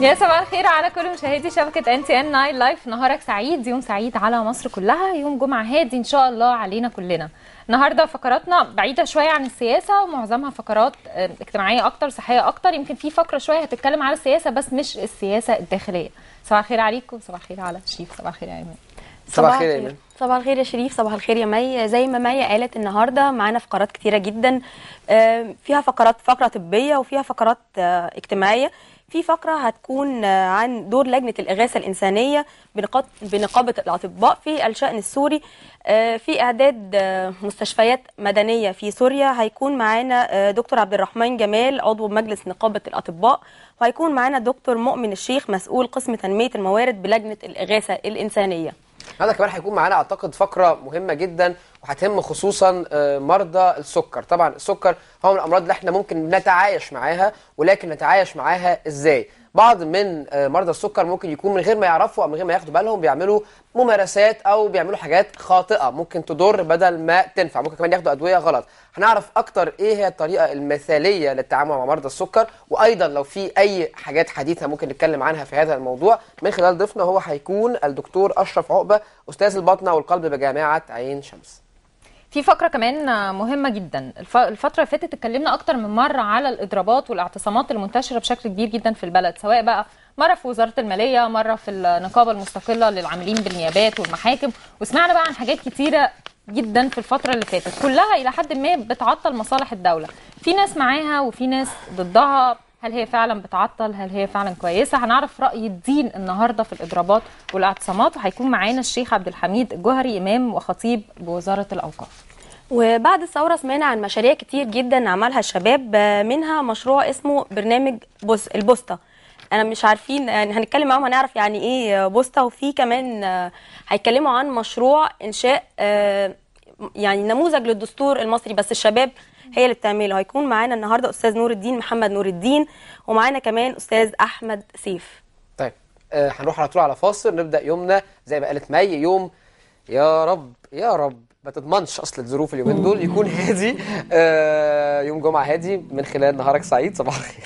يا صباح الخير على كل مشاهدي شبكة ان تي ان 9 لايف نهارك سعيد يوم سعيد على مصر كلها يوم جمعة هادي ان شاء الله علينا كلنا النهارده فقراتنا بعيدة شوية عن السياسة ومعظمها فقرات آه، اجتماعية أكتر صحية أكتر يمكن في فقرة شوية هتتكلم على السياسة بس مش السياسة الداخلية صباح الخير عليكم صباح الخير على شريف صباح الخير يا إيمان صباح الخير يا إيمان صباح الخير يا شريف صباح الخير يا مي زي ما مي قالت النهارده معانا فقرات كتيره جدا فيها فقرات فقره طبيه وفيها فقرات آه، اجتماعيه في فقره هتكون عن دور لجنه الاغاثه الانسانيه بنقابه الاطباء في الشان السوري آه، في اعداد آه، مستشفيات مدنيه في سوريا هيكون معانا آه، دكتور عبد الرحمن جمال عضو مجلس نقابه الاطباء وهيكون معانا دكتور مؤمن الشيخ مسؤول قسم تنميه الموارد بلجنه الاغاثه الانسانيه النهارده كمان هيكون معانا اعتقد فقره مهمه جدا وهتهم خصوصا آه، مرضى السكر طبعا السكر هو من الامراض اللي احنا ممكن نتعايش معاها ولكن نتعايش معاها ازاي بعض من آه، مرضى السكر ممكن يكون من غير ما يعرفوا او من غير ما ياخدوا بالهم بيعملوا ممارسات او بيعملوا حاجات خاطئه ممكن تضر بدل ما تنفع ممكن كمان ياخدوا ادويه غلط هنعرف اكتر ايه هي الطريقه المثاليه للتعامل مع مرضى السكر وايضا لو في اي حاجات حديثه ممكن نتكلم عنها في هذا الموضوع من خلال ضيفنا هو هيكون الدكتور اشرف عقبه استاذ الباطنه والقلب بجامعه عين شمس في فقره كمان مهمه جدا الفتره اللي فاتت اتكلمنا اكتر من مره على الاضرابات والاعتصامات المنتشره بشكل كبير جدا في البلد سواء بقى مره في وزاره الماليه مره في النقابه المستقله للعاملين بالنيابات والمحاكم وسمعنا بقى عن حاجات كتيره جدا في الفتره اللي فاتت كلها الى حد ما بتعطل مصالح الدوله في ناس معاها وفي ناس ضدها هل هي فعلا بتعطل هل هي فعلا كويسه هنعرف راي الدين النهارده في الاضرابات والاعتصامات وهيكون معانا الشيخ عبد الحميد الجوهري امام وخطيب بوزاره الاوقاف وبعد الثورة سمعنا عن مشاريع كتير جدا عملها الشباب منها مشروع اسمه برنامج بوس البوسطة انا مش عارفين يعني هنتكلم معاهم هنعرف يعني ايه بوسطة وفي كمان هيتكلموا عن مشروع انشاء آه، يعني نموذج للدستور المصري بس الشباب هي اللي بتعمله هيكون معانا النهارده استاذ نور الدين محمد نور الدين ومعانا كمان استاذ احمد سيف طيب آه، هنروح على طول على فاصل نبدا يومنا زي ما قالت مي يوم يا رب يا رب ما تضمنش اصل الظروف اليومين دول يكون هادي آه، يوم جمعه هادي من خلال نهارك سعيد صباح الخير